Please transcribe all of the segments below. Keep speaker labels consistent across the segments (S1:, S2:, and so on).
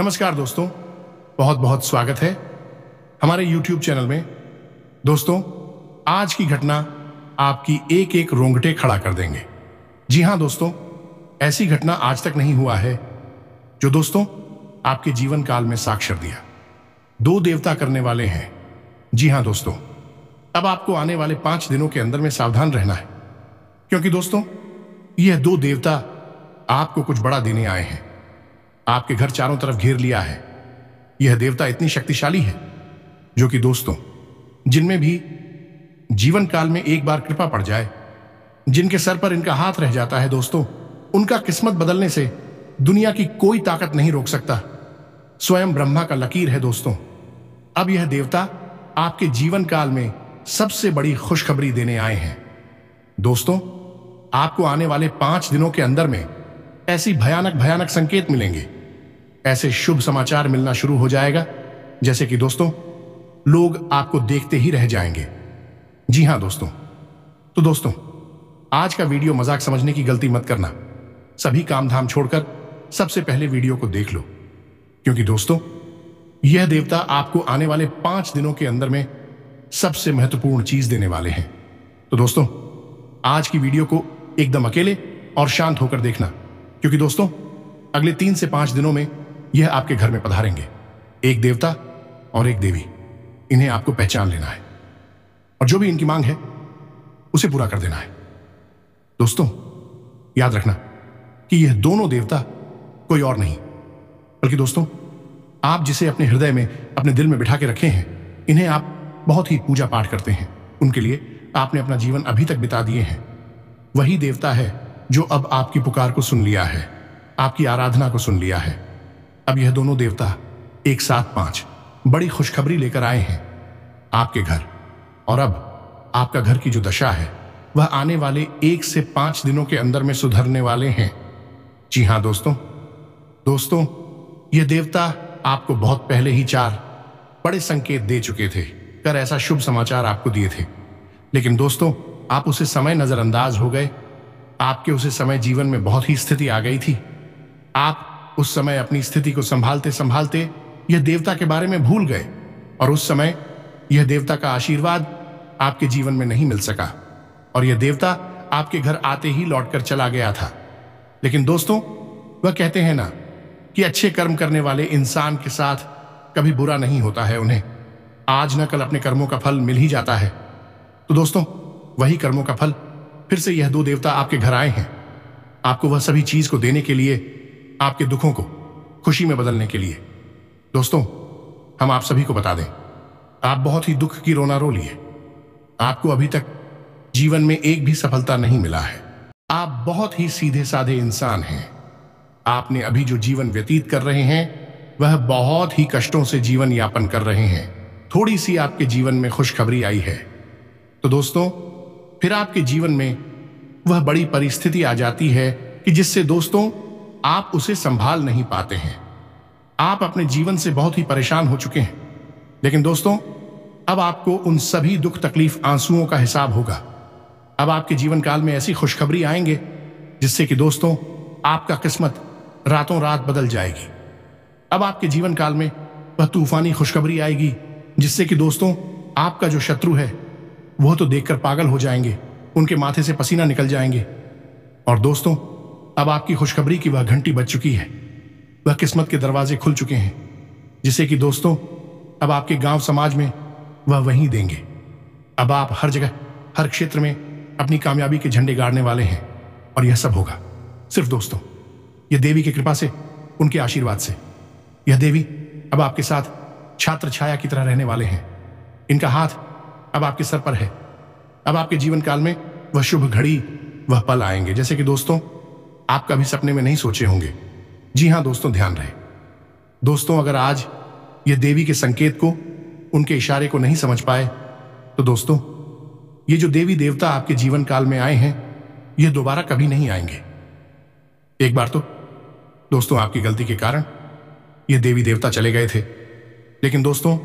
S1: नमस्कार दोस्तों बहुत बहुत स्वागत है हमारे YouTube चैनल में दोस्तों आज की घटना आपकी एक एक रोंगटे खड़ा कर देंगे जी हाँ दोस्तों ऐसी घटना आज तक नहीं हुआ है जो दोस्तों आपके जीवन काल में साक्षर दिया दो देवता करने वाले हैं जी हाँ दोस्तों अब आपको आने वाले पांच दिनों के अंदर में सावधान रहना है क्योंकि दोस्तों यह दो देवता आपको कुछ बड़ा देने आए हैं आपके घर चारों तरफ घेर लिया है यह देवता इतनी शक्तिशाली है जो कि दोस्तों जिनमें भी जीवन काल में एक बार कृपा पड़ जाए जिनके सर पर इनका हाथ रह जाता है दोस्तों उनका किस्मत बदलने से दुनिया की कोई ताकत नहीं रोक सकता स्वयं ब्रह्मा का लकीर है दोस्तों अब यह देवता आपके जीवन काल में सबसे बड़ी खुशखबरी देने आए हैं दोस्तों आपको आने वाले पांच दिनों के अंदर में ऐसी भयानक भयानक संकेत मिलेंगे ऐसे शुभ समाचार मिलना शुरू हो जाएगा जैसे कि दोस्तों लोग आपको देखते ही रह जाएंगे जी हां दोस्तों तो दोस्तों आज का वीडियो मजाक समझने की गलती मत करना सभी काम धाम छोड़कर सबसे पहले वीडियो को देख लो क्योंकि दोस्तों यह देवता आपको आने वाले पांच दिनों के अंदर में सबसे महत्वपूर्ण चीज देने वाले हैं तो दोस्तों आज की वीडियो को एकदम अकेले और शांत होकर देखना क्योंकि दोस्तों अगले तीन से पांच दिनों में यह आपके घर में पधारेंगे एक देवता और एक देवी इन्हें आपको पहचान लेना है और जो भी इनकी मांग है उसे पूरा कर देना है दोस्तों याद रखना कि यह दोनों देवता कोई और नहीं बल्कि दोस्तों आप जिसे अपने हृदय में अपने दिल में बिठा के रखे हैं इन्हें आप बहुत ही पूजा पाठ करते हैं उनके लिए आपने अपना जीवन अभी तक बिता दिए हैं वही देवता है जो अब आपकी पुकार को सुन लिया है आपकी आराधना को सुन लिया है अब यह दोनों देवता एक साथ पांच बड़ी खुशखबरी लेकर आए हैं आपके घर और अब आपका घर की जो दशा है वह आने वाले एक से पांच दिनों के अंदर में सुधरने वाले हैं जी हाँ दोस्तों दोस्तों ये देवता आपको बहुत पहले ही चार बड़े संकेत दे चुके थे कर ऐसा शुभ समाचार आपको दिए थे लेकिन दोस्तों आप उसे समय नजरअंदाज हो गए आपके उसे समय जीवन में बहुत ही स्थिति आ गई थी आप उस समय अपनी स्थिति को संभालते संभालते यह देवता के बारे में भूल गए और उस समय यह देवता का आशीर्वाद आपके जीवन में नहीं मिल सका और यह देवता आपके घर आते ही लौटकर चला गया था लेकिन दोस्तों वह कहते हैं ना कि अच्छे कर्म करने वाले इंसान के साथ कभी बुरा नहीं होता है उन्हें आज न कल अपने कर्मों का फल मिल ही जाता है तो दोस्तों वही कर्मों का फल फिर से यह दो देवता आपके घर आए हैं आपको वह सभी चीज को देने के लिए आपके दुखों को खुशी में बदलने के लिए दोस्तों हम आप सभी को बता दें आप बहुत ही दुख की रोना रो लिए आपको अभी तक जीवन में एक भी सफलता नहीं मिला है आप बहुत ही सीधे साधे इंसान हैं आपने अभी जो जीवन व्यतीत कर रहे हैं वह बहुत ही कष्टों से जीवन यापन कर रहे हैं थोड़ी सी आपके जीवन में खुशखबरी आई है तो दोस्तों फिर आपके जीवन में वह बड़ी परिस्थिति आ जाती है कि जिससे दोस्तों आप उसे संभाल नहीं पाते हैं आप अपने जीवन से बहुत ही परेशान हो चुके हैं लेकिन दोस्तों अब आपको उन सभी दुख तकलीफ आंसुओं का हिसाब होगा अब आपके जीवन काल में ऐसी खुशखबरी आएंगे जिससे कि दोस्तों आपका किस्मत रातों रात बदल जाएगी अब आपके जीवन काल में वह तूफानी खुशखबरी आएगी जिससे कि दोस्तों आपका जो शत्रु है वह तो देखकर पागल हो जाएंगे उनके माथे से पसीना निकल जाएंगे और दोस्तों अब आपकी खुशखबरी की वह घंटी बज चुकी है वह किस्मत के दरवाजे खुल चुके हैं जिसे कि दोस्तों अब आपके गांव समाज में वह वहीं देंगे अब आप हर जगह हर क्षेत्र में अपनी कामयाबी के झंडे गाड़ने वाले हैं और यह सब होगा सिर्फ दोस्तों यह देवी की कृपा से उनके आशीर्वाद से यह देवी अब आपके साथ छात्र छाया की तरह रहने वाले हैं इनका हाथ अब आपके सर पर है अब आपके जीवन काल में वह शुभ घड़ी वह पल आएंगे जैसे कि दोस्तों आप कभी सपने में नहीं सोचे होंगे जी हां दोस्तों ध्यान रहे दोस्तों अगर आज ये देवी के संकेत को उनके इशारे को नहीं समझ पाए तो दोस्तों ये जो देवी देवता आपके जीवन काल में आए हैं ये दोबारा कभी नहीं आएंगे एक बार तो दोस्तों आपकी गलती के कारण ये देवी देवता चले गए थे लेकिन दोस्तों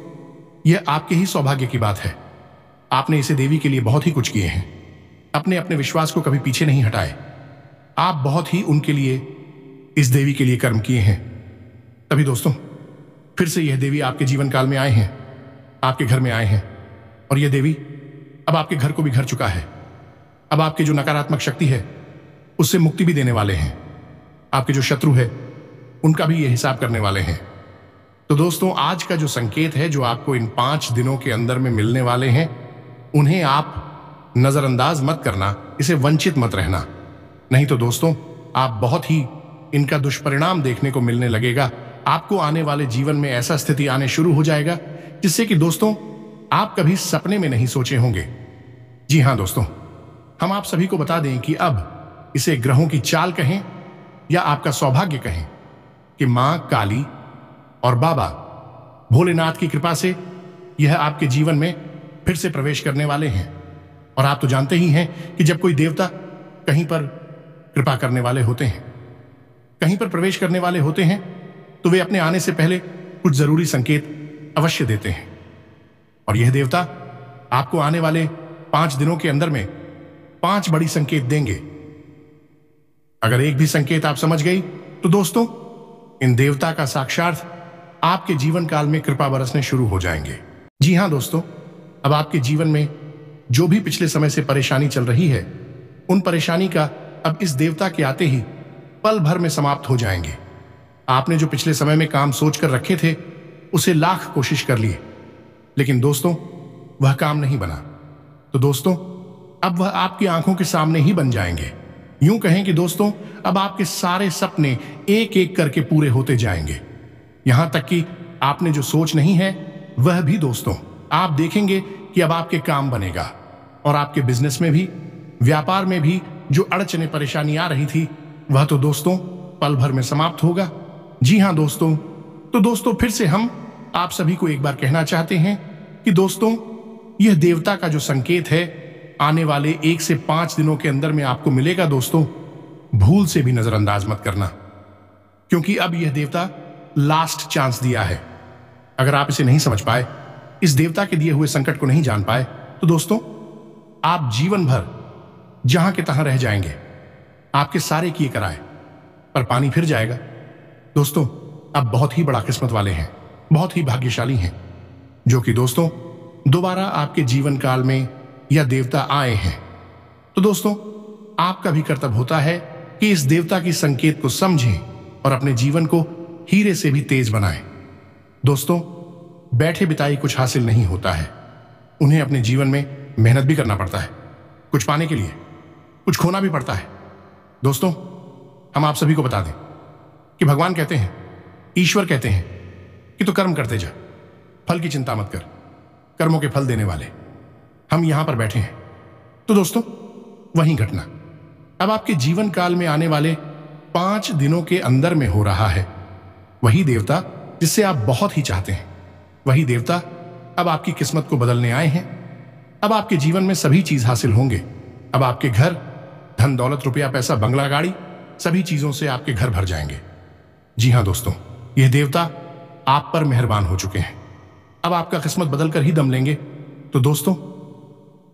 S1: ये आपके ही सौभाग्य की बात है आपने इसे देवी के लिए बहुत ही कुछ किए हैं अपने अपने विश्वास को कभी पीछे नहीं हटाए आप बहुत ही उनके लिए इस देवी के लिए कर्म किए हैं तभी दोस्तों फिर से यह देवी आपके जीवन काल में आए हैं आपके घर में आए हैं और यह देवी अब आपके घर को भी घर चुका है अब आपके जो नकारात्मक शक्ति है उससे मुक्ति भी देने वाले हैं आपके जो शत्रु है उनका भी ये हिसाब करने वाले हैं तो दोस्तों आज का जो संकेत है जो आपको इन पांच दिनों के अंदर में मिलने वाले हैं उन्हें आप नजरअंदाज मत करना इसे वंचित मत रहना नहीं तो दोस्तों आप बहुत ही इनका दुष्परिणाम देखने को मिलने लगेगा आपको आने वाले जीवन में ऐसा स्थिति आने शुरू हो जाएगा जिससे कि दोस्तों आप कभी सपने में नहीं सोचे होंगे जी हाँ दोस्तों हम आप सभी को बता दें कि अब इसे ग्रहों की चाल कहें या आपका सौभाग्य कहें कि मां काली और बाबा भोलेनाथ की कृपा से यह आपके जीवन में फिर से प्रवेश करने वाले हैं और आप तो जानते ही हैं कि जब कोई देवता कहीं पर कृपा करने वाले होते हैं कहीं पर प्रवेश करने वाले होते हैं तो वे अपने आने से पहले कुछ जरूरी संकेत अवश्य देते हैं और यह देवता आपको आने वाले पांच दिनों के अंदर में पांच बड़ी संकेत देंगे अगर एक भी संकेत आप समझ गई तो दोस्तों इन देवता का साक्षार्थ आपके जीवन काल में कृपा बरसने शुरू हो जाएंगे जी हां दोस्तों अब आपके जीवन में जो भी पिछले समय से परेशानी चल रही है उन परेशानी का अब इस देवता के आते ही पल भर में समाप्त हो जाएंगे आपने जो पिछले समय में काम सोच कर रखे थे उसे लाख कोशिश कर लिए लेकिन दोस्तों वह काम नहीं बना तो दोस्तों अब वह आपकी आंखों के सामने ही बन जाएंगे यूं कहें कि दोस्तों अब आपके सारे सपने एक एक करके पूरे होते जाएंगे यहां तक कि आपने जो सोच नहीं है वह भी दोस्तों आप देखेंगे कि अब आपके काम बनेगा और आपके बिजनेस में भी व्यापार में भी जो अड़चने परेशानी आ रही थी वह तो दोस्तों पल भर में समाप्त होगा जी हाँ दोस्तों तो दोस्तों फिर से हम आप सभी को एक बार कहना चाहते हैं कि दोस्तों यह देवता का जो संकेत है आने वाले एक से पांच दिनों के अंदर में आपको मिलेगा दोस्तों भूल से भी नजरअंदाज मत करना क्योंकि अब यह देवता लास्ट चांस दिया है अगर आप इसे नहीं समझ पाए इस देवता के दिए हुए संकट को नहीं जान पाए तो दोस्तों आप जीवन भर जहां के तहां रह जाएंगे आपके सारे किए कराए पर पानी फिर जाएगा दोस्तों आप बहुत ही बड़ा किस्मत वाले हैं बहुत ही भाग्यशाली हैं जो कि दोस्तों दोबारा आपके जीवन काल में या देवता आए हैं तो दोस्तों आपका भी कर्तव्य होता है कि इस देवता की संकेत को समझें और अपने जीवन को हीरे से भी तेज बनाएं दोस्तों बैठे बिताई कुछ हासिल नहीं होता है उन्हें अपने जीवन में मेहनत भी करना पड़ता है कुछ पाने के लिए कुछ खोना भी पड़ता है दोस्तों हम आप सभी को बता दें कि भगवान कहते हैं ईश्वर कहते हैं कि तू कर्म करते जा फल की चिंता मत कर कर्मों के फल देने वाले हम यहां पर बैठे हैं तो दोस्तों वही घटना अब आपके जीवन काल में आने वाले पांच दिनों के अंदर में हो रहा है वही देवता जिससे आप बहुत ही चाहते हैं वही देवता अब आपकी किस्मत को बदलने आए हैं अब आपके जीवन में सभी चीज हासिल होंगे अब आपके घर धन दौलत रुपया पैसा बंगला गाड़ी सभी चीजों से आपके घर भर जाएंगे जी हाँ दोस्तों ये देवता आप पर मेहरबान हो चुके हैं अब आपका किस्मत बदलकर ही दम लेंगे तो दोस्तों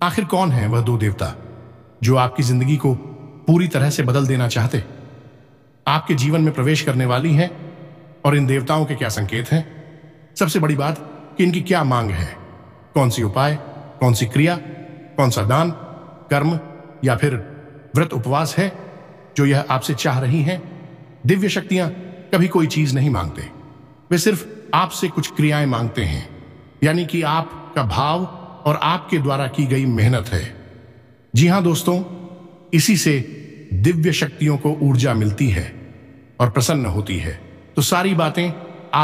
S1: आखिर कौन है वह दो देवता जो आपकी जिंदगी को पूरी तरह से बदल देना चाहते आपके जीवन में प्रवेश करने वाली हैं और इन देवताओं के क्या संकेत हैं सबसे बड़ी बात कि इनकी क्या मांग है कौन सी उपाय कौन सी क्रिया कौन सा दान कर्म या फिर व्रत उपवास है जो यह आपसे चाह रही हैं दिव्य शक्तियां कभी कोई चीज नहीं मांगते वे सिर्फ आपसे कुछ क्रियाएं मांगते हैं यानी कि आपका भाव और आपके द्वारा की गई मेहनत है जी हां दोस्तों इसी से दिव्य शक्तियों को ऊर्जा मिलती है और प्रसन्न होती है तो सारी बातें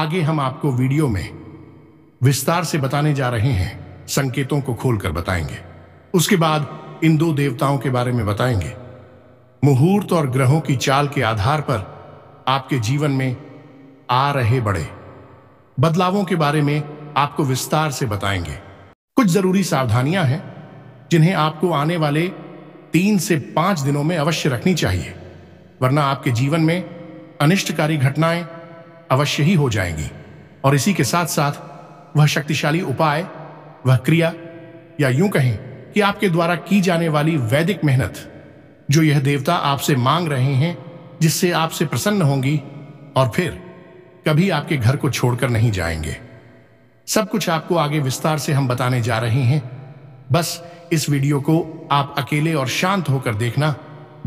S1: आगे हम आपको वीडियो में विस्तार से बताने जा रहे हैं संकेतों को खोलकर बताएंगे उसके बाद इन दो देवताओं के बारे में बताएंगे मुहूर्त और ग्रहों की चाल के आधार पर आपके जीवन में आ रहे बड़े बदलावों के बारे में आपको विस्तार से बताएंगे कुछ जरूरी सावधानियां हैं जिन्हें आपको आने वाले तीन से पांच दिनों में अवश्य रखनी चाहिए वरना आपके जीवन में अनिष्टकारी घटनाएं अवश्य ही हो जाएंगी और इसी के साथ साथ वह शक्तिशाली उपाय वह क्रिया या यूं कहें कि आपके द्वारा की जाने वाली वैदिक मेहनत जो यह देवता आपसे मांग रहे हैं जिससे आपसे प्रसन्न होंगी और फिर कभी आपके घर को छोड़कर नहीं जाएंगे सब कुछ आपको आगे विस्तार से हम बताने जा रहे हैं बस इस वीडियो को आप अकेले और शांत होकर देखना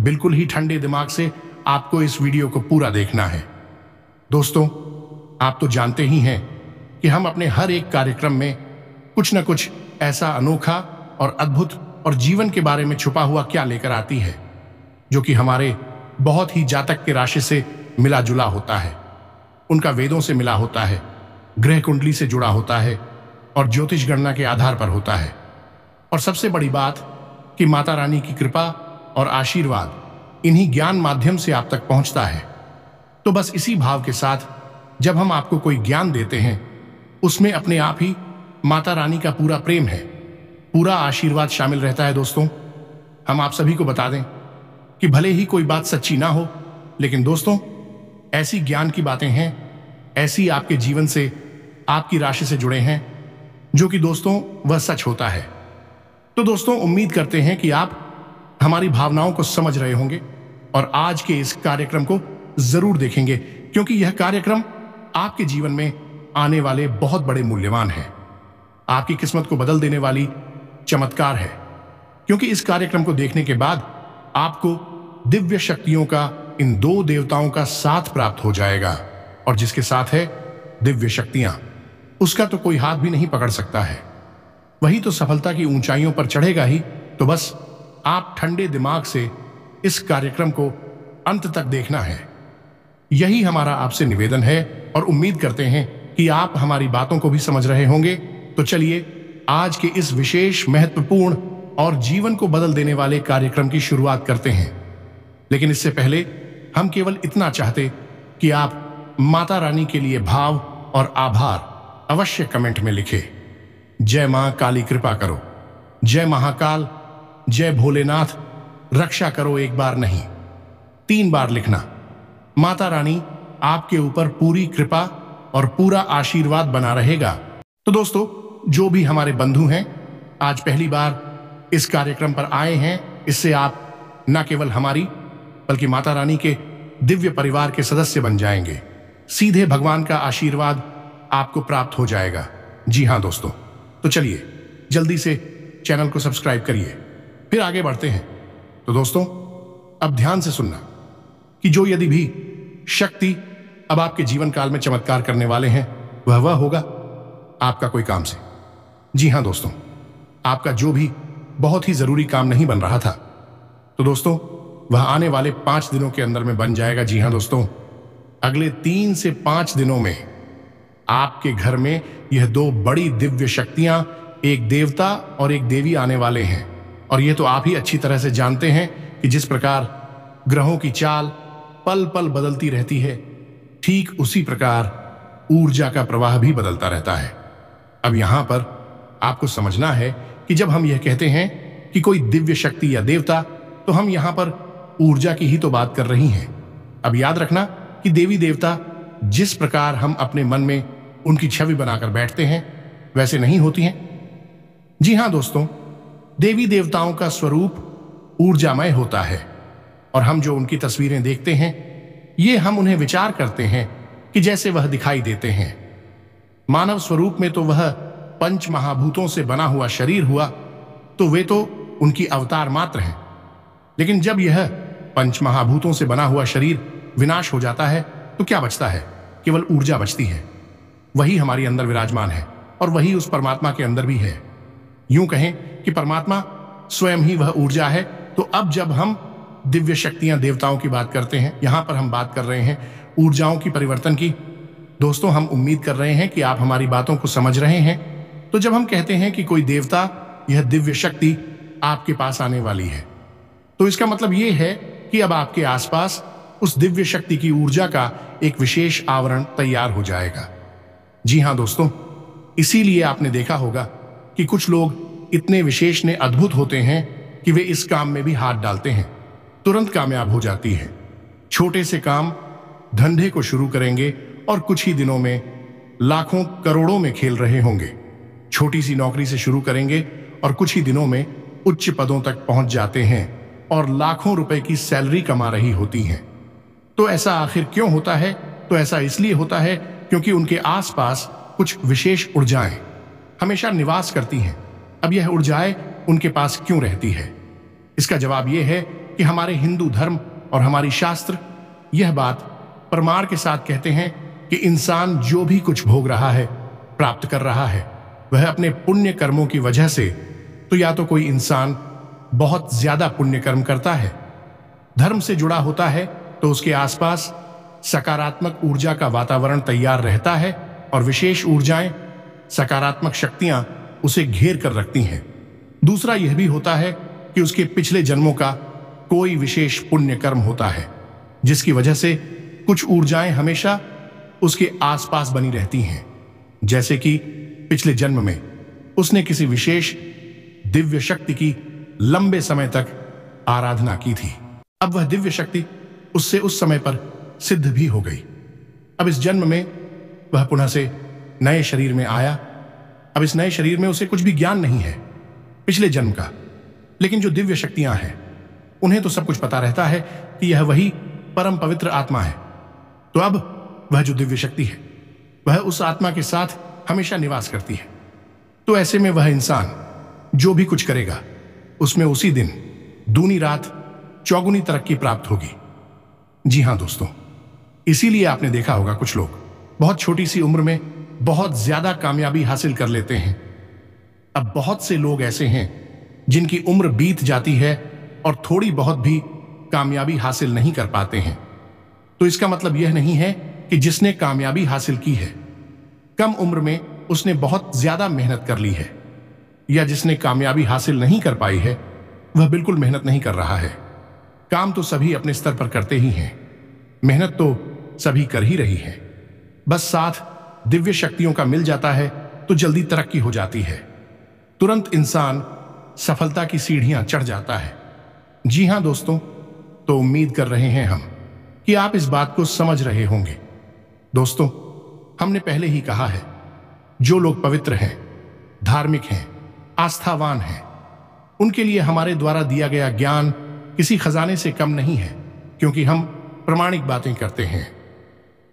S1: बिल्कुल ही ठंडे दिमाग से आपको इस वीडियो को पूरा देखना है दोस्तों आप तो जानते ही हैं कि हम अपने हर एक कार्यक्रम में कुछ ना कुछ ऐसा अनोखा और अद्भुत और जीवन के बारे में छुपा हुआ क्या लेकर आती है जो कि हमारे बहुत ही जातक के राशि से मिला जुला होता है उनका वेदों से मिला होता है ग्रह कुंडली से जुड़ा होता है और ज्योतिष गणना के आधार पर होता है और सबसे बड़ी बात कि माता रानी की कृपा और आशीर्वाद इन्हीं ज्ञान माध्यम से आप तक पहुंचता है तो बस इसी भाव के साथ जब हम आपको कोई ज्ञान देते हैं उसमें अपने आप ही माता रानी का पूरा प्रेम है पूरा आशीर्वाद शामिल रहता है दोस्तों हम आप सभी को बता दें कि भले ही कोई बात सच्ची ना हो लेकिन दोस्तों ऐसी ज्ञान की बातें हैं ऐसी आपके जीवन से आपकी राशि से जुड़े हैं जो कि दोस्तों वह सच होता है तो दोस्तों उम्मीद करते हैं कि आप हमारी भावनाओं को समझ रहे होंगे और आज के इस कार्यक्रम को जरूर देखेंगे क्योंकि यह कार्यक्रम आपके जीवन में आने वाले बहुत बड़े मूल्यवान हैं आपकी किस्मत को बदल देने वाली चमत्कार है क्योंकि इस कार्यक्रम को देखने के बाद आपको दिव्य शक्तियों का इन दो देवताओं का साथ प्राप्त हो जाएगा और जिसके साथ है दिव्य शक्तियां उसका तो कोई हाथ भी नहीं पकड़ सकता है वही तो सफलता की ऊंचाइयों पर चढ़ेगा ही तो बस आप ठंडे दिमाग से इस कार्यक्रम को अंत तक देखना है यही हमारा आपसे निवेदन है और उम्मीद करते हैं कि आप हमारी बातों को भी समझ रहे होंगे तो चलिए आज के इस विशेष महत्वपूर्ण और जीवन को बदल देने वाले कार्यक्रम की शुरुआत करते हैं लेकिन इससे पहले हम केवल इतना चाहते कि आप माता रानी के लिए भाव और आभार अवश्य कमेंट में लिखें जय मां काली कृपा करो जय महाकाल जय भोलेनाथ रक्षा करो एक बार नहीं तीन बार लिखना माता रानी आपके ऊपर पूरी कृपा और पूरा आशीर्वाद बना रहेगा तो दोस्तों जो भी हमारे बंधु हैं आज पहली बार इस कार्यक्रम पर आए हैं इससे आप न केवल हमारी बल्कि माता रानी के दिव्य परिवार के सदस्य बन जाएंगे सीधे भगवान का आशीर्वाद आपको प्राप्त हो जाएगा जी हाँ दोस्तों तो चलिए जल्दी से चैनल को सब्सक्राइब करिए फिर आगे बढ़ते हैं तो दोस्तों अब ध्यान से सुनना कि जो यदि भी शक्ति अब आपके जीवन काल में चमत्कार करने वाले हैं वह वह होगा आपका कोई काम से जी हां दोस्तों आपका जो भी बहुत ही जरूरी काम नहीं बन रहा था तो दोस्तों वह आने वाले पांच दिनों के अंदर में बन जाएगा जी हां दोस्तों अगले तीन से पांच दिनों में आपके घर में यह दो बड़ी दिव्य शक्तियां एक देवता और एक देवी आने वाले हैं और यह तो आप ही अच्छी तरह से जानते हैं कि जिस प्रकार ग्रहों की चाल पल पल बदलती रहती है ठीक उसी प्रकार ऊर्जा का प्रवाह भी बदलता रहता है अब यहां पर आपको समझना है कि जब हम यह कहते हैं कि कोई दिव्य शक्ति या देवता तो हम यहां पर ऊर्जा की ही तो बात कर रही हैं अब याद रखना कि देवी देवता जिस प्रकार हम अपने मन में उनकी छवि बनाकर बैठते हैं वैसे नहीं होती हैं जी हां दोस्तों देवी देवताओं का स्वरूप ऊर्जामय होता है और हम जो उनकी तस्वीरें देखते हैं ये हम उन्हें विचार करते हैं कि जैसे वह दिखाई देते हैं मानव स्वरूप में तो वह पंच महाभूतों से बना हुआ शरीर हुआ तो वे तो उनकी अवतार मात्र हैं लेकिन जब यह पंच महाभूतों से बना हुआ शरीर विनाश हो जाता है तो क्या बचता है केवल ऊर्जा बचती है वही हमारे अंदर विराजमान है और वही उस परमात्मा के अंदर भी है यूं कहें कि परमात्मा स्वयं ही वह ऊर्जा है तो अब जब हम दिव्य शक्तियां देवताओं की बात करते हैं यहां पर हम बात कर रहे हैं ऊर्जाओं की परिवर्तन की दोस्तों हम उम्मीद कर रहे हैं कि आप हमारी बातों को समझ रहे हैं तो जब हम कहते हैं कि कोई देवता यह दिव्य शक्ति आपके पास आने वाली है तो इसका मतलब यह है कि अब आपके आसपास उस दिव्य शक्ति की ऊर्जा का एक विशेष आवरण तैयार हो जाएगा जी हां दोस्तों इसीलिए आपने देखा होगा कि कुछ लोग इतने विशेष ने अद्भुत होते हैं कि वे इस काम में भी हाथ डालते हैं तुरंत कामयाब हो जाती है छोटे से काम धंधे को शुरू करेंगे और कुछ ही दिनों में लाखों करोड़ों में खेल रहे होंगे छोटी सी नौकरी से शुरू करेंगे और कुछ ही दिनों में उच्च पदों तक पहुंच जाते हैं और लाखों रुपए की सैलरी कमा रही होती हैं तो ऐसा आखिर क्यों होता है तो ऐसा इसलिए होता है क्योंकि उनके आसपास कुछ विशेष ऊर्जाएं हमेशा निवास करती हैं अब यह ऊर्जाएं उनके पास क्यों रहती है इसका जवाब यह है कि हमारे हिंदू धर्म और हमारी शास्त्र यह बात परमार के साथ कहते हैं कि इंसान जो भी कुछ भोग रहा है प्राप्त कर रहा है वह अपने पुण्य कर्मों की वजह से तो या तो कोई इंसान बहुत ज्यादा पुण्य कर्म करता है धर्म से जुड़ा होता है तो उसके आसपास सकारात्मक ऊर्जा का वातावरण तैयार रहता है और विशेष ऊर्जाएं सकारात्मक शक्तियां उसे घेर कर रखती हैं दूसरा यह भी होता है कि उसके पिछले जन्मों का कोई विशेष पुण्य कर्म होता है जिसकी वजह से कुछ ऊर्जाएं हमेशा उसके आसपास बनी रहती हैं जैसे कि पिछले जन्म में उसने किसी विशेष दिव्य शक्ति की लंबे समय तक आराधना की थी अब वह दिव्य शक्ति उससे उस समय पर सिद्ध भी हो गई अब इस जन्म में वह पुनः से नए शरीर में आया अब इस नए शरीर में उसे कुछ भी ज्ञान नहीं है पिछले जन्म का लेकिन जो दिव्य शक्तियां हैं उन्हें तो सब कुछ पता रहता है कि यह वही परम पवित्र आत्मा है तो अब वह जो दिव्य शक्ति है वह उस आत्मा के साथ हमेशा निवास करती है तो ऐसे में वह इंसान जो भी कुछ करेगा उसमें उसी दिन दूनी रात चौगुनी तरक्की प्राप्त होगी जी हां दोस्तों इसीलिए आपने देखा होगा कुछ लोग बहुत छोटी सी उम्र में बहुत ज्यादा कामयाबी हासिल कर लेते हैं अब बहुत से लोग ऐसे हैं जिनकी उम्र बीत जाती है और थोड़ी बहुत भी कामयाबी हासिल नहीं कर पाते हैं तो इसका मतलब यह नहीं है कि जिसने कामयाबी हासिल की है कम उम्र में उसने बहुत ज्यादा मेहनत कर ली है या जिसने कामयाबी हासिल नहीं कर पाई है वह बिल्कुल मेहनत नहीं कर रहा है काम तो सभी अपने स्तर पर करते ही हैं मेहनत तो सभी कर ही रही है बस साथ दिव्य शक्तियों का मिल जाता है तो जल्दी तरक्की हो जाती है तुरंत इंसान सफलता की सीढ़ियां चढ़ जाता है जी हां दोस्तों तो उम्मीद कर रहे हैं हम कि आप इस बात को समझ रहे होंगे दोस्तों हमने पहले ही कहा है जो लोग पवित्र हैं धार्मिक हैं आस्थावान हैं उनके लिए हमारे द्वारा दिया गया ज्ञान किसी खजाने से कम नहीं है क्योंकि हम प्रमाणिक बातें करते हैं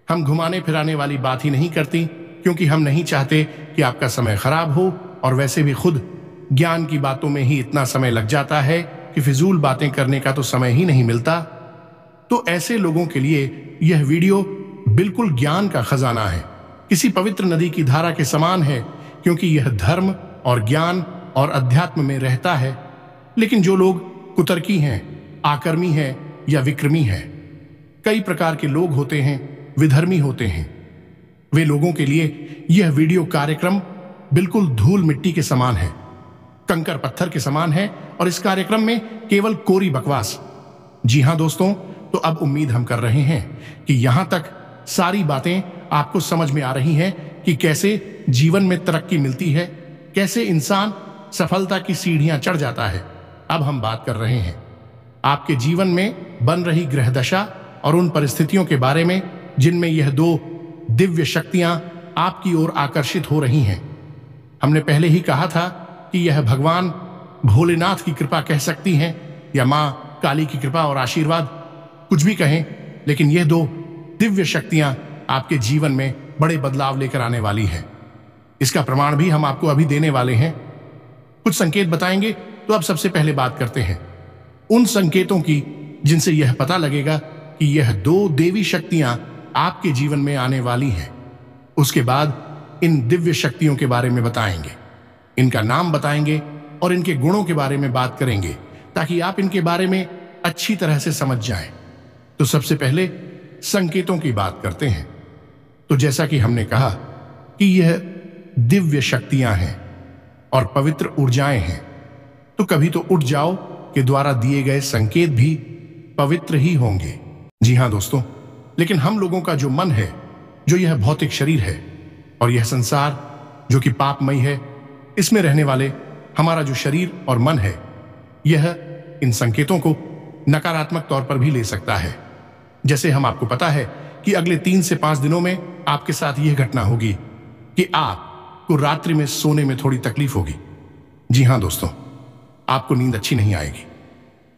S1: हम घुमाने फिराने वाली बात ही नहीं करती क्योंकि हम नहीं चाहते कि आपका समय खराब हो और वैसे भी खुद ज्ञान की बातों में ही इतना समय लग जाता है कि फिजूल बातें करने का तो समय ही नहीं मिलता तो ऐसे लोगों के लिए यह वीडियो बिल्कुल ज्ञान का खजाना है किसी पवित्र नदी की धारा के समान है क्योंकि यह धर्म और ज्ञान और अध्यात्म में रहता है लेकिन जो लोग कुतर्की हैं आकर्मी हैं या विक्रमी हैं कई प्रकार के लोग होते हैं विधर्मी होते हैं वे लोगों के लिए यह वीडियो कार्यक्रम बिल्कुल धूल मिट्टी के समान है कंकर पत्थर के समान है और इस कार्यक्रम में केवल कोरी बकवास जी हां दोस्तों तो अब उम्मीद हम कर रहे हैं कि यहां तक सारी बातें आपको समझ में आ रही हैं कि कैसे जीवन में तरक्की मिलती है कैसे इंसान सफलता की सीढ़ियां चढ़ जाता है अब हम बात कर रहे हैं आपके जीवन में बन रही ग्रह दशा और उन परिस्थितियों के बारे में जिनमें यह दो दिव्य शक्तियां आपकी ओर आकर्षित हो रही हैं हमने पहले ही कहा था कि यह भगवान भोलेनाथ की कृपा कह सकती हैं या माँ काली की कृपा और आशीर्वाद कुछ भी कहें लेकिन यह दो दिव्य शक्तियां आपके जीवन में बड़े बदलाव लेकर आने वाली है इसका प्रमाण भी हम आपको अभी देने वाले हैं कुछ संकेत बताएंगे तो अब सबसे पहले बात करते हैं उन संकेतों की जिनसे यह पता लगेगा कि यह दो देवी शक्तियां आपके जीवन में आने वाली हैं उसके बाद इन दिव्य शक्तियों के बारे में बताएंगे इनका नाम बताएंगे और इनके गुणों के बारे में बात करेंगे ताकि आप इनके बारे में अच्छी तरह से समझ जाएं। तो सबसे पहले संकेतों की बात करते हैं तो जैसा कि हमने कहा कि यह दिव्य शक्तियां हैं और पवित्र ऊर्जाएं हैं तो कभी तो उठ जाओ के द्वारा दिए गए संकेत भी पवित्र ही होंगे जी हां दोस्तों लेकिन हम लोगों का जो मन है जो यह भौतिक शरीर है और यह संसार जो कि पापमय है इसमें रहने वाले हमारा जो शरीर और मन है यह इन संकेतों को नकारात्मक तौर पर भी ले सकता है जैसे हम आपको पता है कि अगले तीन से पांच दिनों में आपके साथ यह घटना होगी कि आपको रात्रि में सोने में थोड़ी तकलीफ होगी जी हां दोस्तों आपको नींद अच्छी नहीं आएगी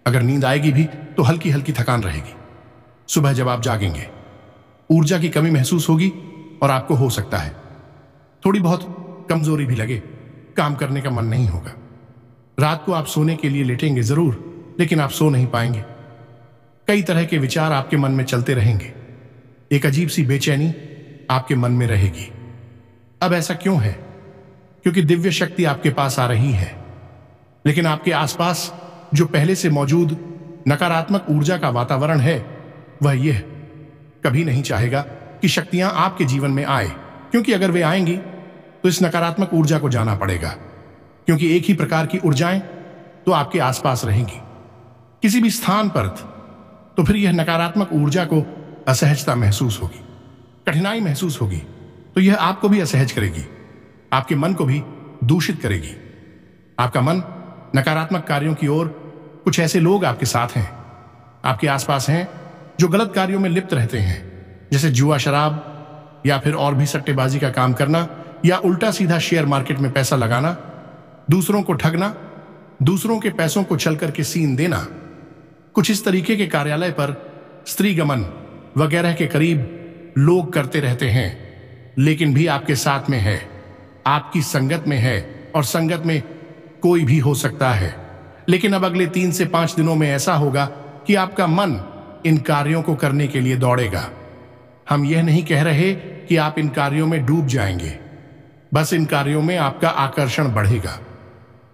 S1: अगर नींद आएगी भी तो हल्की हल्की थकान रहेगी सुबह जब आप जागेंगे ऊर्जा की कमी महसूस होगी और आपको हो सकता है थोड़ी बहुत कमजोरी भी लगे काम करने का मन नहीं होगा रात को आप सोने के लिए लेटेंगे जरूर लेकिन आप सो नहीं पाएंगे कई तरह के विचार आपके मन में चलते रहेंगे एक अजीब सी बेचैनी आपके मन में रहेगी अब ऐसा क्यों है क्योंकि दिव्य शक्ति आपके पास आ रही है लेकिन आपके आसपास जो पहले से मौजूद नकारात्मक ऊर्जा का वातावरण है वह यह कभी नहीं चाहेगा कि शक्तियां आपके जीवन में आए क्योंकि अगर वे आएंगी तो इस नकारात्मक ऊर्जा को जाना पड़ेगा क्योंकि एक ही प्रकार की ऊर्जाएं तो आपके आसपास रहेंगी किसी भी स्थान पर तो फिर यह नकारात्मक ऊर्जा को असहजता महसूस होगी कठिनाई महसूस होगी तो यह आपको भी असहज करेगी आपके मन को भी दूषित करेगी आपका मन नकारात्मक कार्यों की ओर कुछ ऐसे लोग आपके साथ हैं आपके आसपास हैं जो गलत कार्यों में लिप्त रहते हैं जैसे जुआ शराब या फिर और भी सट्टेबाजी का काम करना या उल्टा सीधा शेयर मार्केट में पैसा लगाना दूसरों को ठगना दूसरों के पैसों को चल करके सीन देना कुछ इस तरीके के कार्यालय पर स्त्री गमन वगैरह के करीब लोग करते रहते हैं लेकिन भी आपके साथ में है आपकी संगत में है और संगत में कोई भी हो सकता है लेकिन अब अगले तीन से पांच दिनों में ऐसा होगा कि आपका मन इन कार्यों को करने के लिए दौड़ेगा हम यह नहीं कह रहे कि आप इन कार्यों में डूब जाएंगे बस इन कार्यों में आपका आकर्षण बढ़ेगा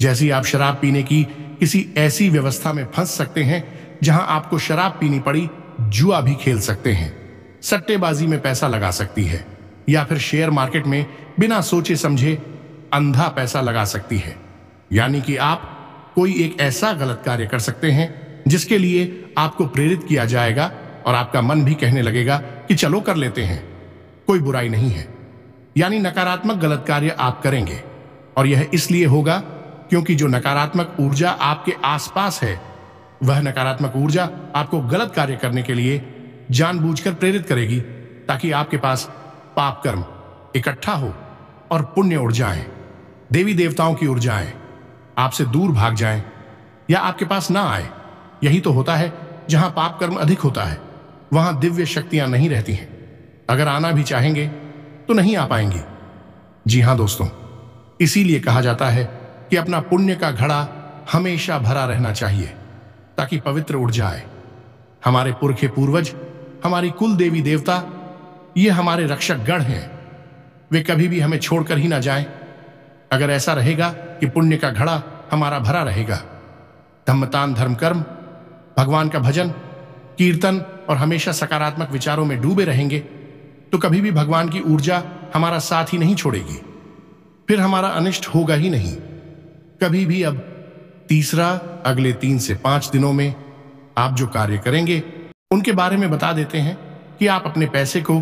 S1: जैसी आप शराब पीने की किसी ऐसी व्यवस्था में फंस सकते हैं जहां आपको शराब पीनी पड़ी जुआ भी खेल सकते हैं सट्टेबाजी में पैसा लगा सकती है या फिर शेयर मार्केट में बिना सोचे समझे अंधा पैसा लगा सकती है यानी कि आप कोई एक ऐसा गलत कार्य कर सकते हैं जिसके लिए आपको प्रेरित किया जाएगा और आपका मन भी कहने लगेगा कि चलो कर लेते हैं कोई बुराई नहीं है यानी नकारात्मक गलत कार्य आप करेंगे और यह इसलिए होगा क्योंकि जो नकारात्मक ऊर्जा आपके आसपास है वह नकारात्मक ऊर्जा आपको गलत कार्य करने के लिए जानबूझकर प्रेरित करेगी ताकि आपके पास पाप कर्म इकट्ठा हो और पुण्य ऊर्जाएं देवी देवताओं की ऊर्जाएं आपसे दूर भाग जाएं या आपके पास ना आए यही तो होता है जहां पाप कर्म अधिक होता है वहां दिव्य शक्तियां नहीं रहती हैं अगर आना भी चाहेंगे तो नहीं आ पाएंगी जी हां दोस्तों इसीलिए कहा जाता है कि अपना पुण्य का घड़ा हमेशा भरा रहना चाहिए ताकि पवित्र ऊर्जा आए हमारे पुरखे पूर्वज हमारी कुल देवी देवता ये हमारे रक्षक गण हैं वे कभी भी हमें छोड़कर ही ना जाएं। अगर ऐसा रहेगा कि पुण्य का घड़ा हमारा भरा रहेगा धम्मतान धर्म कर्म भगवान का भजन कीर्तन और हमेशा सकारात्मक विचारों में डूबे रहेंगे तो कभी भी भगवान की ऊर्जा हमारा साथ ही नहीं छोड़ेगी फिर हमारा अनिष्ट होगा ही नहीं कभी भी अब तीसरा अगले तीन से पांच दिनों में आप जो कार्य करेंगे उनके बारे में बता देते हैं कि आप अपने पैसे को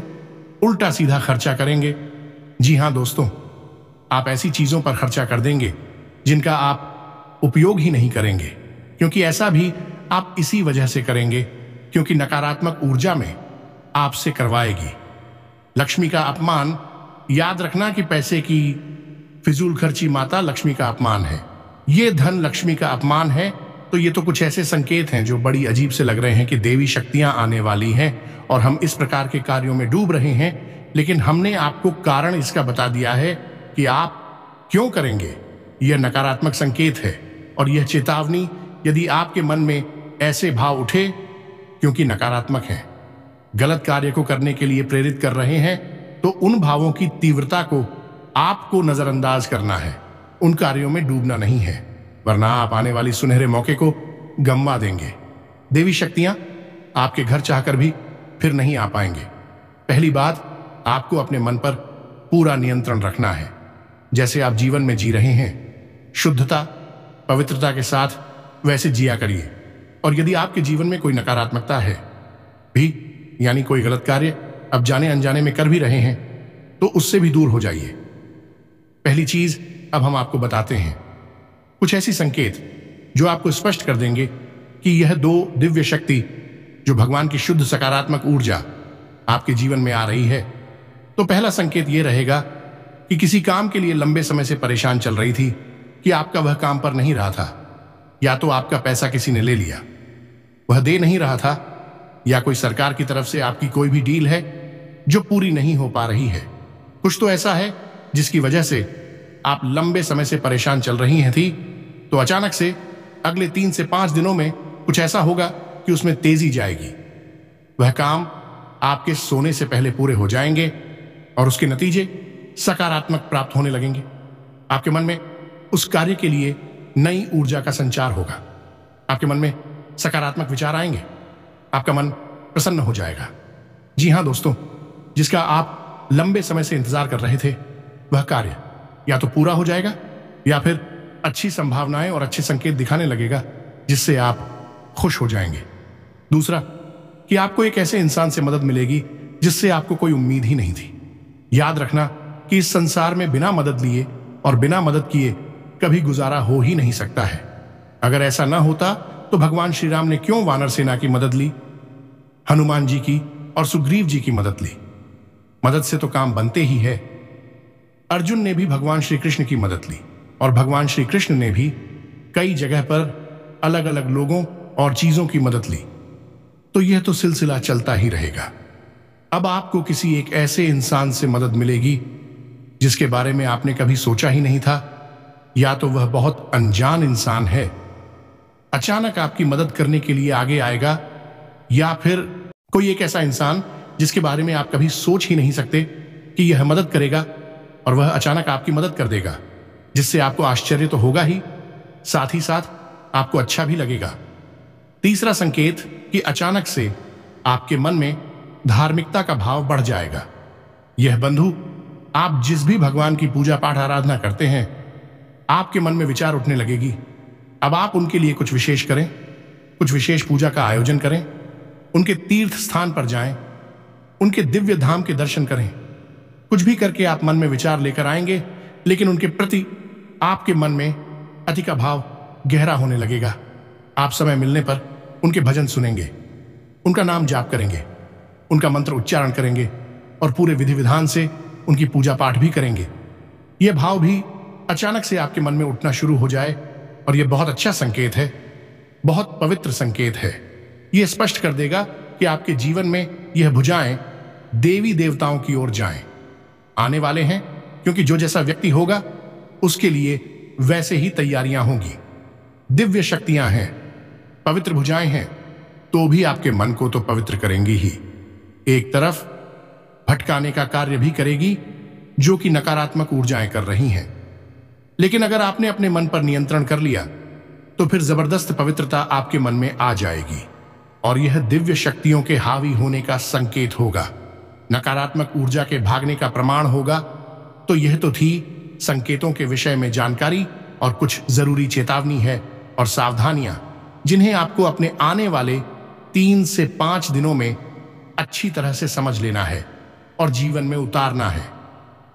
S1: उल्टा सीधा खर्चा करेंगे जी हाँ दोस्तों आप ऐसी चीजों पर खर्चा कर देंगे जिनका आप उपयोग ही नहीं करेंगे क्योंकि ऐसा भी आप इसी वजह से करेंगे क्योंकि नकारात्मक ऊर्जा में आपसे करवाएगी लक्ष्मी का अपमान याद रखना कि पैसे की फिजूल खर्ची माता लक्ष्मी का अपमान है ये धन लक्ष्मी का अपमान है तो ये तो कुछ ऐसे संकेत हैं जो बड़ी अजीब से लग रहे हैं कि देवी शक्तियां आने वाली हैं और हम इस प्रकार के कार्यों में डूब रहे हैं लेकिन हमने आपको कारण इसका बता दिया है कि आप क्यों करेंगे यह नकारात्मक संकेत है और यह चेतावनी यदि आपके मन में ऐसे भाव उठे क्योंकि नकारात्मक है गलत कार्य को करने के लिए प्रेरित कर रहे हैं तो उन भावों की तीव्रता को आपको नजरअंदाज करना है उन कार्यों में डूबना नहीं है वरना आप आने वाली सुनहरे मौके को गम्मा देंगे देवी शक्तियां आपके घर चाहकर भी फिर नहीं आ पाएंगे पहली बात आपको अपने मन पर पूरा नियंत्रण रखना है जैसे आप जीवन में जी रहे हैं शुद्धता पवित्रता के साथ वैसे जिया करिए और यदि आपके जीवन में कोई नकारात्मकता है भी यानी कोई गलत कार्य अब जाने अनजाने में कर भी रहे हैं तो उससे भी दूर हो जाइए पहली चीज अब हम आपको बताते हैं कुछ ऐसी संकेत जो आपको स्पष्ट कर देंगे कि यह दो दिव्य शक्ति जो भगवान की शुद्ध सकारात्मक ऊर्जा आपके जीवन में आ रही है तो पहला संकेत यह रहेगा कि किसी काम के लिए लंबे समय से परेशान चल रही थी कि आपका वह काम पर नहीं रहा था या तो आपका पैसा किसी ने ले लिया वह दे नहीं रहा था या कोई सरकार की तरफ से आपकी कोई भी डील है जो पूरी नहीं हो पा रही है कुछ तो ऐसा है जिसकी वजह से आप लंबे समय से परेशान चल रही हैं थी तो अचानक से अगले तीन से पांच दिनों में कुछ ऐसा होगा कि उसमें तेजी जाएगी वह काम आपके सोने से पहले पूरे हो जाएंगे और उसके नतीजे सकारात्मक प्राप्त होने लगेंगे आपके मन में उस कार्य के लिए नई ऊर्जा का संचार होगा आपके मन में सकारात्मक विचार आएंगे आपका मन प्रसन्न हो जाएगा जी हां दोस्तों जिसका आप लंबे समय से इंतजार कर रहे थे वह कार्य या तो पूरा हो जाएगा या फिर अच्छी संभावनाएं और अच्छे संकेत दिखाने लगेगा जिससे आप खुश हो जाएंगे दूसरा कि आपको एक ऐसे इंसान से मदद मिलेगी जिससे आपको कोई उम्मीद ही नहीं थी याद रखना कि इस संसार में बिना मदद लिए और बिना मदद किए कभी गुजारा हो ही नहीं सकता है अगर ऐसा ना होता तो भगवान श्री राम ने क्यों वानर सेना की मदद ली हनुमान जी की और सुग्रीव जी की मदद ली मदद से तो काम बनते ही है अर्जुन ने भी भगवान श्री कृष्ण की मदद ली और भगवान श्री कृष्ण ने भी कई जगह पर अलग अलग लोगों और चीजों की मदद ली तो यह तो सिलसिला चलता ही रहेगा अब आपको किसी एक ऐसे इंसान से मदद मिलेगी जिसके बारे में आपने कभी सोचा ही नहीं था या तो वह बहुत अनजान इंसान है अचानक आपकी मदद करने के लिए आगे आएगा या फिर कोई एक ऐसा इंसान जिसके बारे में आप कभी सोच ही नहीं सकते कि यह मदद करेगा और वह अचानक आपकी मदद कर देगा जिससे आपको आश्चर्य तो होगा ही साथ ही साथ आपको अच्छा भी लगेगा तीसरा संकेत कि अचानक से आपके मन में धार्मिकता का भाव बढ़ जाएगा यह बंधु आप जिस भी भगवान की पूजा पाठ आराधना करते हैं आपके मन में विचार उठने लगेगी अब आप उनके लिए कुछ विशेष करें कुछ विशेष पूजा का आयोजन करें उनके तीर्थ स्थान पर जाएं, उनके दिव्य धाम के दर्शन करें कुछ भी करके आप मन में विचार लेकर आएंगे लेकिन उनके प्रति आपके मन में अति का भाव गहरा होने लगेगा आप समय मिलने पर उनके भजन सुनेंगे उनका नाम जाप करेंगे उनका मंत्र उच्चारण करेंगे और पूरे विधि विधान से उनकी पूजा पाठ भी करेंगे यह भाव भी अचानक से आपके मन में उठना शुरू हो जाए और यह बहुत अच्छा संकेत है बहुत पवित्र संकेत है यह स्पष्ट कर देगा कि आपके जीवन में यह भुजाएं देवी देवताओं की ओर जाएं। आने वाले हैं क्योंकि जो जैसा व्यक्ति होगा उसके लिए वैसे ही तैयारियां होंगी दिव्य शक्तियां हैं पवित्र भुजाएं हैं तो भी आपके मन को तो पवित्र करेंगी ही एक तरफ भटकाने का कार्य भी करेगी जो कि नकारात्मक ऊर्जाएं कर रही हैं लेकिन अगर आपने अपने मन पर नियंत्रण कर लिया तो फिर जबरदस्त पवित्रता आपके मन में आ जाएगी और यह दिव्य शक्तियों के हावी होने का संकेत होगा नकारात्मक ऊर्जा के भागने का प्रमाण होगा तो यह तो थी संकेतों के विषय में जानकारी और कुछ जरूरी चेतावनी है और सावधानियां जिन्हें आपको अपने आने वाले तीन से पांच दिनों में अच्छी तरह से समझ लेना है और जीवन में उतारना है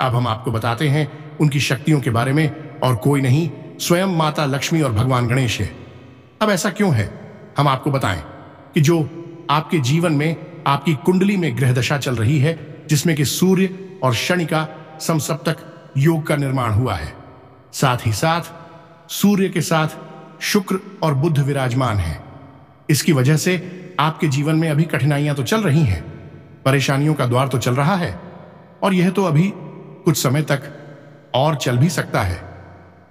S1: अब हम आपको बताते हैं उनकी शक्तियों के बारे में और कोई नहीं स्वयं माता लक्ष्मी और भगवान गणेश है अब ऐसा क्यों है हम आपको बताएं कि जो आपके जीवन में आपकी कुंडली में ग्रह दशा चल रही है जिसमें कि सूर्य और शनि का समसप्तक योग का निर्माण हुआ है साथ ही साथ सूर्य के साथ शुक्र और बुद्ध विराजमान है इसकी वजह से आपके जीवन में अभी कठिनाइयां तो चल रही हैं परेशानियों का द्वार तो चल रहा है और यह तो अभी कुछ समय तक और चल भी सकता है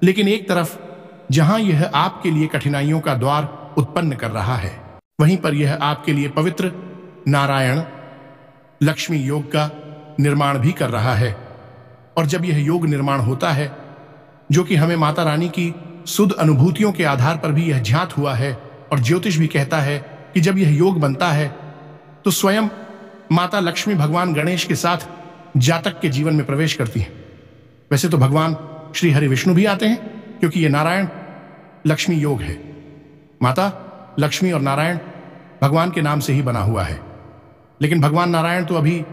S1: लेकिन एक तरफ जहां यह आपके लिए कठिनाइयों का द्वार उत्पन्न कर रहा है वहीं पर यह आपके लिए पवित्र नारायण लक्ष्मी योग का निर्माण भी कर रहा है और जब यह योग निर्माण होता है जो कि हमें माता रानी की शुद्ध अनुभूतियों के आधार पर भी यह ज्ञात हुआ है और ज्योतिष भी कहता है कि जब यह योग बनता है तो स्वयं माता लक्ष्मी भगवान गणेश के साथ जातक के जीवन में प्रवेश करती है वैसे तो भगवान श्री हरि विष्णु भी आते हैं क्योंकि ये नारायण लक्ष्मी योग है माता लक्ष्मी और नारायण भगवान के नाम से ही बना हुआ है लेकिन भगवान नारायण तो अभी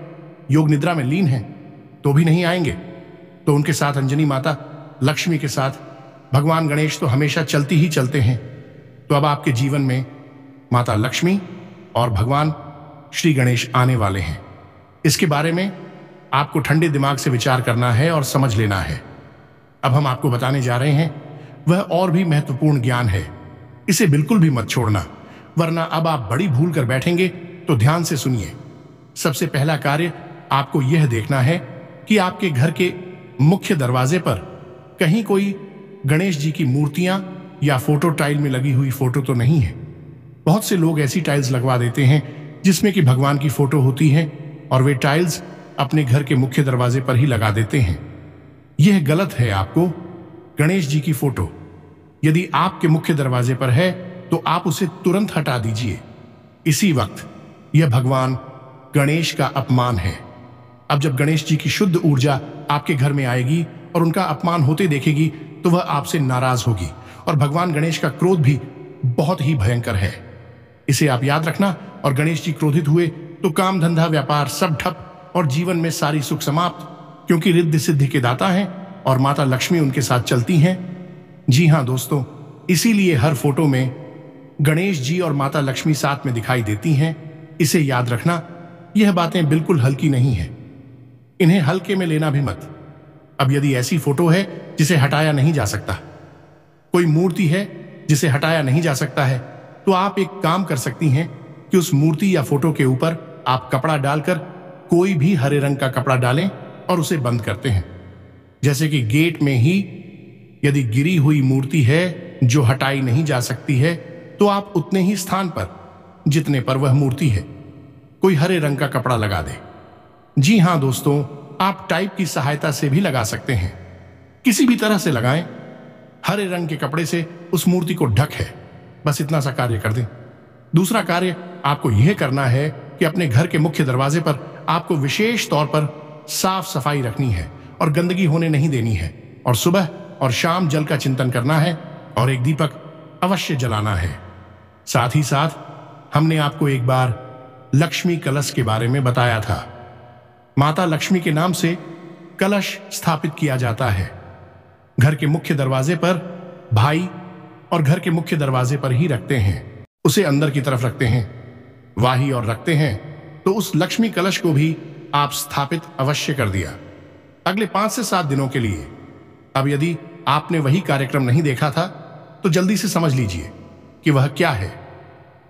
S1: योग निद्रा में लीन हैं तो भी नहीं आएंगे तो उनके साथ अंजनी माता लक्ष्मी के साथ भगवान गणेश तो हमेशा चलती ही चलते हैं तो अब आपके जीवन में माता लक्ष्मी और भगवान श्री गणेश आने वाले हैं इसके बारे में आपको ठंडे दिमाग से विचार करना है और समझ लेना है अब हम आपको बताने जा रहे हैं वह और भी महत्वपूर्ण ज्ञान है इसे बिल्कुल भी मत छोड़ना वरना अब आप बड़ी भूल कर बैठेंगे तो ध्यान से सुनिए सबसे पहला कार्य आपको यह देखना है कि आपके घर के मुख्य दरवाजे पर कहीं कोई गणेश जी की मूर्तियां या फोटो टाइल में लगी हुई फोटो तो नहीं है बहुत से लोग ऐसी टाइल्स लगवा देते हैं जिसमें कि भगवान की फोटो होती है और वे टाइल्स अपने घर के मुख्य दरवाजे पर ही लगा देते हैं यह गलत है आपको गणेश जी की फोटो यदि आपके मुख्य दरवाजे पर है तो आप उसे तुरंत हटा दीजिए इसी वक्त यह भगवान गणेश का अपमान है अब जब गणेश जी की शुद्ध ऊर्जा आपके घर में आएगी और उनका अपमान होते देखेगी तो वह आपसे नाराज होगी और भगवान गणेश का क्रोध भी बहुत ही भयंकर है इसे आप याद रखना और गणेश जी क्रोधित हुए तो काम धंधा व्यापार सब ठप और जीवन में सारी सुख समाप्त क्योंकि रिद्धि सिद्धि के दाता हैं और माता लक्ष्मी उनके साथ चलती हैं जी हाँ दोस्तों इसीलिए हर फोटो में गणेश जी और माता लक्ष्मी साथ में दिखाई देती हैं इसे याद रखना यह बातें बिल्कुल हल्की नहीं है इन्हें हल्के में लेना भी मत अब यदि ऐसी फोटो है जिसे हटाया नहीं जा सकता कोई मूर्ति है जिसे हटाया नहीं जा सकता है तो आप एक काम कर सकती हैं कि उस मूर्ति या फोटो के ऊपर आप कपड़ा डालकर कोई भी हरे रंग का कपड़ा डालें और उसे बंद करते हैं जैसे कि गेट में ही यदि गिरी हुई मूर्ति है जो हटाई नहीं जा सकती है तो आप उतने ही स्थान पर जितने पर वह मूर्ति है कोई हरे रंग का कपड़ा लगा दे जी हाँ दोस्तों आप टाइप की सहायता से भी लगा सकते हैं किसी भी तरह से लगाएं हरे रंग के कपड़े से उस मूर्ति को ढक है बस इतना सा कार्य कर दें दूसरा कार्य आपको यह करना है कि अपने घर के मुख्य दरवाजे पर आपको विशेष तौर पर साफ सफाई रखनी है और गंदगी होने नहीं देनी है और सुबह और शाम जल का चिंतन करना है और एक दीपक अवश्य जलाना है साथ ही साथ हमने आपको एक बार लक्ष्मी कलश के बारे में बताया था माता लक्ष्मी के नाम से कलश स्थापित किया जाता है घर के मुख्य दरवाजे पर भाई और घर के मुख्य दरवाजे पर ही रखते हैं उसे अंदर की तरफ रखते हैं वाही और रखते हैं तो उस लक्ष्मी कलश को भी आप स्थापित अवश्य कर दिया अगले पांच से सात दिनों के लिए अब यदि आपने वही कार्यक्रम नहीं देखा था तो जल्दी से समझ लीजिए कि वह क्या है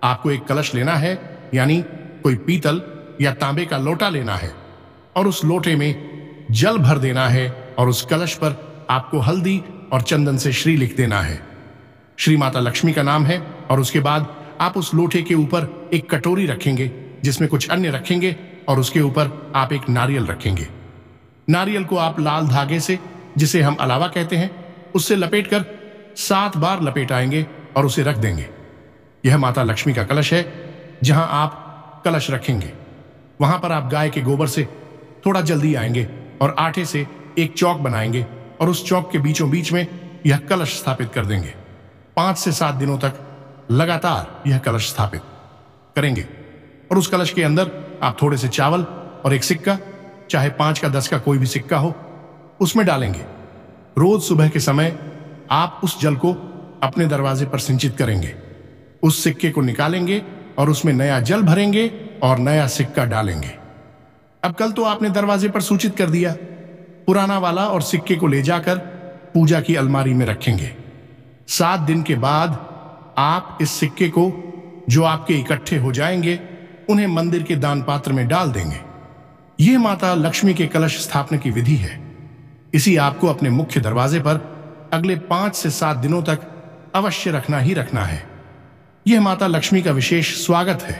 S1: आपको एक कलश लेना है यानी कोई पीतल या तांबे का लोटा लेना है और उस लोटे में जल भर देना है और उस कलश पर आपको हल्दी और चंदन से श्री लिख देना है श्री माता लक्ष्मी का नाम है और उसके बाद आप उस लोटे के ऊपर एक कटोरी रखेंगे जिसमें कुछ अन्य रखेंगे और उसके ऊपर आप एक नारियल रखेंगे नारियल को आप लाल धागे से जिसे हम अलावा कहते हैं उससे लपेट कर सात बार लपेट आएंगे और उसे रख देंगे यह माता लक्ष्मी का कलश है जहां आप कलश रखेंगे वहां पर आप गाय के गोबर से थोड़ा जल्दी आएंगे और आटे से एक चौक बनाएंगे और उस चौक के बीचों बीच में यह कलश स्थापित कर देंगे पांच से सात दिनों तक लगातार यह कलश स्थापित करेंगे और उस कलश के अंदर आप थोड़े से चावल और एक सिक्का चाहे पांच का दस का कोई भी सिक्का हो उसमें डालेंगे रोज सुबह के समय आप उस जल को अपने दरवाजे पर सिंचित करेंगे उस सिक्के को निकालेंगे और उसमें नया जल भरेंगे और नया सिक्का डालेंगे अब कल तो आपने दरवाजे पर सूचित कर दिया पुराना वाला और सिक्के को ले जाकर पूजा की अलमारी में रखेंगे सात दिन के बाद आप इस सिक्के को जो आपके इकट्ठे हो जाएंगे उन्हें मंदिर के दान पात्र में डाल देंगे यह माता लक्ष्मी के कलश स्थापना की विधि है इसी आपको अपने मुख्य दरवाजे पर अगले पांच से सात दिनों तक अवश्य रखना ही रखना है यह माता लक्ष्मी का विशेष स्वागत है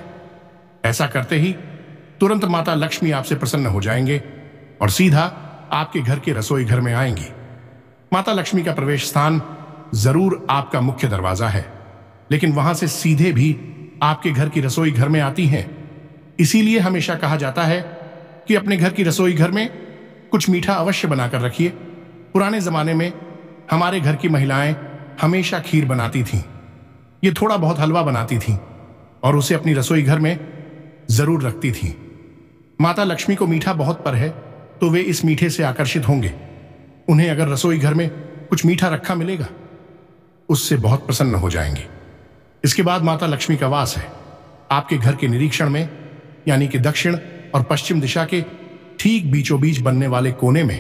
S1: ऐसा करते ही तुरंत माता लक्ष्मी आपसे प्रसन्न हो जाएंगे और सीधा आपके घर के रसोई घर में आएंगी माता लक्ष्मी का प्रवेश स्थान जरूर आपका मुख्य दरवाजा है लेकिन वहां से सीधे भी आपके घर की रसोई घर में आती हैं इसीलिए हमेशा कहा जाता है कि अपने घर की रसोई घर में कुछ मीठा अवश्य बनाकर रखिए पुराने जमाने में हमारे घर की महिलाएं हमेशा खीर बनाती थीं ये थोड़ा बहुत हलवा बनाती थी और उसे अपनी रसोई घर में जरूर रखती थी माता लक्ष्मी को मीठा बहुत पर है तो वे इस मीठे से आकर्षित होंगे उन्हें अगर रसोई घर में कुछ मीठा रखा मिलेगा उससे बहुत प्रसन्न हो जाएंगे इसके बाद माता लक्ष्मी का वास है आपके घर के निरीक्षण में यानी कि दक्षिण और पश्चिम दिशा के ठीक बीचों बीच बनने वाले कोने में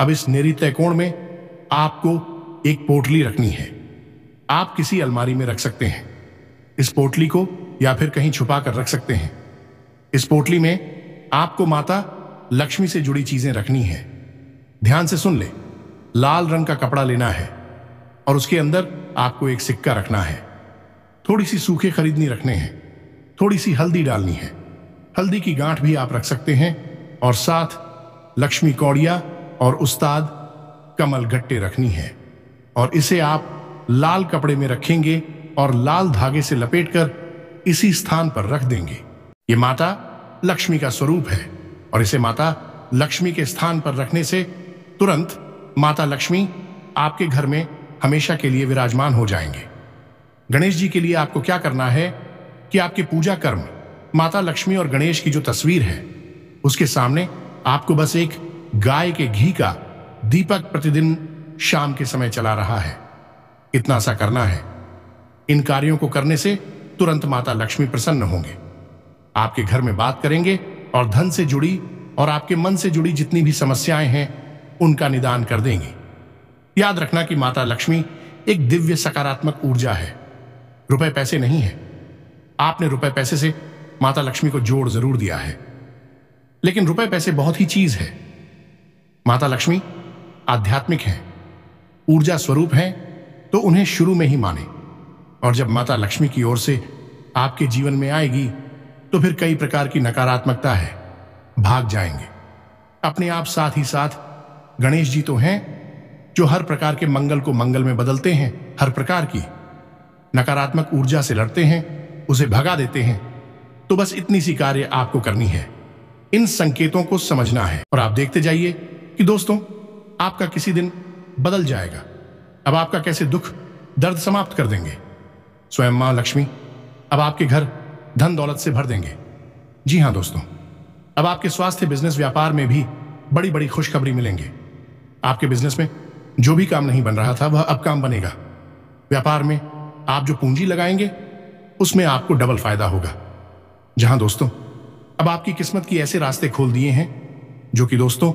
S1: अब इस निरी कोण में आपको एक पोटली रखनी है आप किसी अलमारी में रख सकते हैं इस पोटली को या फिर कहीं छुपा कर रख सकते हैं इस पोटली में आपको माता लक्ष्मी से जुड़ी चीजें रखनी है ध्यान से सुन ले लाल रंग का कपड़ा लेना है और उसके अंदर आपको एक सिक्का रखना है थोड़ी सी सूखे खरीदनी रखने हैं थोड़ी सी हल्दी डालनी है हल्दी की गांठ भी आप रख सकते हैं और साथ लक्ष्मी कौड़िया और उस्ताद कमल गट्टे रखनी है और इसे आप लाल कपड़े में रखेंगे और लाल धागे से लपेटकर इसी स्थान पर रख देंगे ये माता लक्ष्मी का स्वरूप है और इसे माता लक्ष्मी के स्थान पर रखने से तुरंत माता लक्ष्मी आपके घर में हमेशा के लिए विराजमान हो जाएंगे गणेश जी के लिए आपको क्या करना है कि आपके पूजा कर्म माता लक्ष्मी और गणेश की जो तस्वीर है उसके सामने आपको बस एक गाय के घी का दीपक प्रतिदिन शाम के समय चला रहा है इतना सा करना है इन कार्यों को करने से तुरंत माता लक्ष्मी प्रसन्न होंगे आपके घर में बात करेंगे और धन से जुड़ी और आपके मन से जुड़ी जितनी भी समस्याएं हैं उनका निदान कर देंगे याद रखना कि माता लक्ष्मी एक दिव्य सकारात्मक ऊर्जा है रुपए पैसे नहीं है आपने रुपए पैसे से माता लक्ष्मी को जोड़ जरूर दिया है लेकिन रुपए पैसे बहुत ही चीज है माता लक्ष्मी आध्यात्मिक है ऊर्जा स्वरूप है तो उन्हें शुरू में ही माने और जब माता लक्ष्मी की ओर से आपके जीवन में आएगी तो फिर कई प्रकार की नकारात्मकता है भाग जाएंगे अपने आप साथ ही साथ गणेश जी तो हैं जो हर प्रकार के मंगल को मंगल में बदलते हैं हर प्रकार की नकारात्मक ऊर्जा से लड़ते हैं उसे भगा देते हैं तो बस इतनी सी कार्य आपको करनी है इन संकेतों को समझना है और आप देखते जाइए कि दोस्तों आपका किसी दिन बदल जाएगा अब आपका कैसे दुख दर्द समाप्त कर देंगे स्वयं मां लक्ष्मी अब आपके घर धन दौलत से भर देंगे जी हाँ दोस्तों अब आपके स्वास्थ्य बिजनेस व्यापार में भी बड़ी बड़ी खुशखबरी मिलेंगे आपके बिजनेस में जो भी काम नहीं बन रहा था वह अब काम बनेगा व्यापार में आप जो पूंजी लगाएंगे उसमें आपको डबल फायदा होगा जहां दोस्तों अब आपकी किस्मत की ऐसे रास्ते खोल दिए हैं जो कि दोस्तों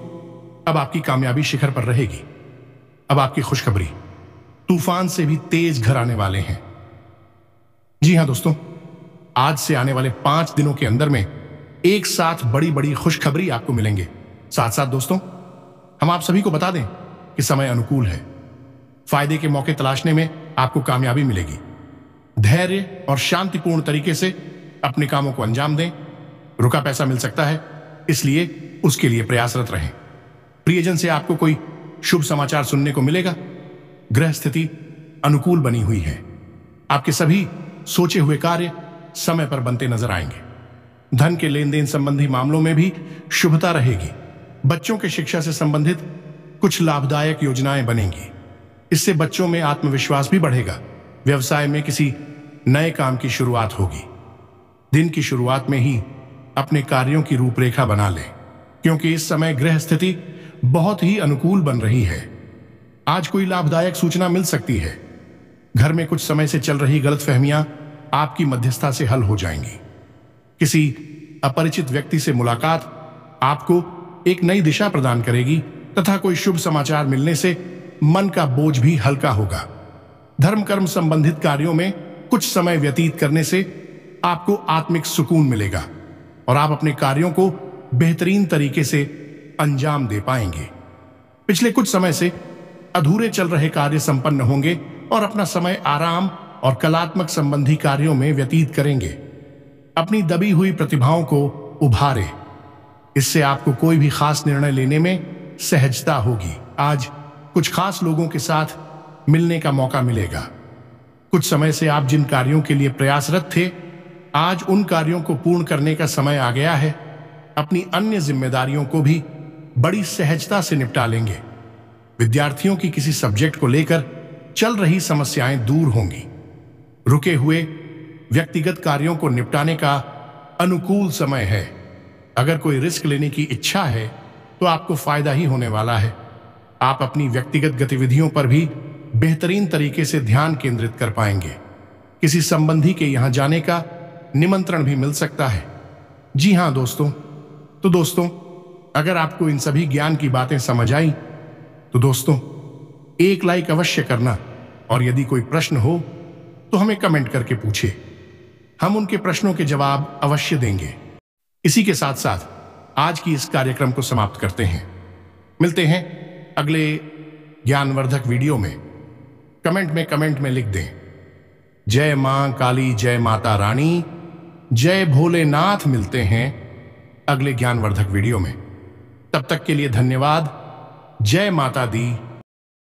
S1: अब आपकी कामयाबी शिखर पर रहेगी अब आपकी खुशखबरी तूफान से भी तेज घर आने वाले हैं जी हां दोस्तों आज से आने वाले पांच दिनों के अंदर में एक साथ बड़ी बड़ी खुशखबरी आपको मिलेंगे साथ साथ दोस्तों हम आप सभी को बता दें कि समय अनुकूल है फायदे के मौके तलाशने में आपको कामयाबी मिलेगी धैर्य और शांतिपूर्ण तरीके से अपने कामों को अंजाम दें रुका पैसा मिल सकता है इसलिए उसके लिए प्रयासरत रहें प्रियजन से आपको कोई शुभ समाचार सुनने को मिलेगा ग्रह स्थिति अनुकूल बनी हुई है आपके सभी सोचे हुए कार्य समय पर बनते नजर आएंगे धन के लेन देन संबंधी मामलों में भी शुभता रहेगी बच्चों के शिक्षा से संबंधित कुछ लाभदायक योजनाएं बनेंगी इससे बच्चों में आत्मविश्वास भी बढ़ेगा व्यवसाय में किसी नए काम की शुरुआत होगी दिन की शुरुआत में ही अपने कार्यों की रूपरेखा बना लें क्योंकि इस समय ग्रह स्थिति बहुत ही अनुकूल बन रही है आज कोई लाभदायक सूचना मिल सकती है घर में कुछ समय से चल रही गलत फहमियां आपकी मध्यस्था से हल हो जाएंगी किसी अपरिचित व्यक्ति से मुलाकात आपको एक नई दिशा प्रदान करेगी तथा कोई शुभ समाचार मिलने से मन का बोझ भी हल्का होगा धर्म कर्म संबंधित कार्यों में कुछ समय व्यतीत करने से आपको आत्मिक सुकून मिलेगा और आप अपने कार्यों को बेहतरीन तरीके से अंजाम दे पाएंगे पिछले कुछ समय से अधूरे चल रहे कार्य संपन्न होंगे और अपना समय आराम और कलात्मक संबंधी कार्यों में व्यतीत करेंगे अपनी दबी हुई प्रतिभाओं को उभारे इससे आपको कोई भी खास निर्णय लेने में सहजता होगी आज कुछ खास लोगों के साथ मिलने का मौका मिलेगा कुछ समय से आप जिन कार्यों के लिए प्रयासरत थे आज उन कार्यों को पूर्ण करने का समय आ गया है अपनी अन्य जिम्मेदारियों को भी बड़ी सहजता से निपटा लेंगे विद्यार्थियों की किसी सब्जेक्ट को लेकर चल रही समस्याएं दूर होंगी रुके हुए व्यक्तिगत कार्यों को निपटाने का अनुकूल समय है अगर कोई रिस्क लेने की इच्छा है तो आपको फायदा ही होने वाला है आप अपनी व्यक्तिगत गतिविधियों पर भी बेहतरीन तरीके से ध्यान केंद्रित कर पाएंगे किसी संबंधी के यहाँ जाने का निमंत्रण भी मिल सकता है जी हाँ दोस्तों तो दोस्तों अगर आपको इन सभी ज्ञान की बातें समझ आई तो दोस्तों एक लाइक अवश्य करना और यदि कोई प्रश्न हो तो हमें कमेंट करके पूछिए हम उनके प्रश्नों के जवाब अवश्य देंगे इसी के साथ साथ आज की इस कार्यक्रम को समाप्त करते हैं मिलते हैं अगले ज्ञानवर्धक वीडियो में कमेंट में कमेंट में लिख दें जय मां काली जय माता रानी जय भोलेनाथ मिलते हैं अगले ज्ञानवर्धक वीडियो में तब तक के लिए धन्यवाद जय माता दी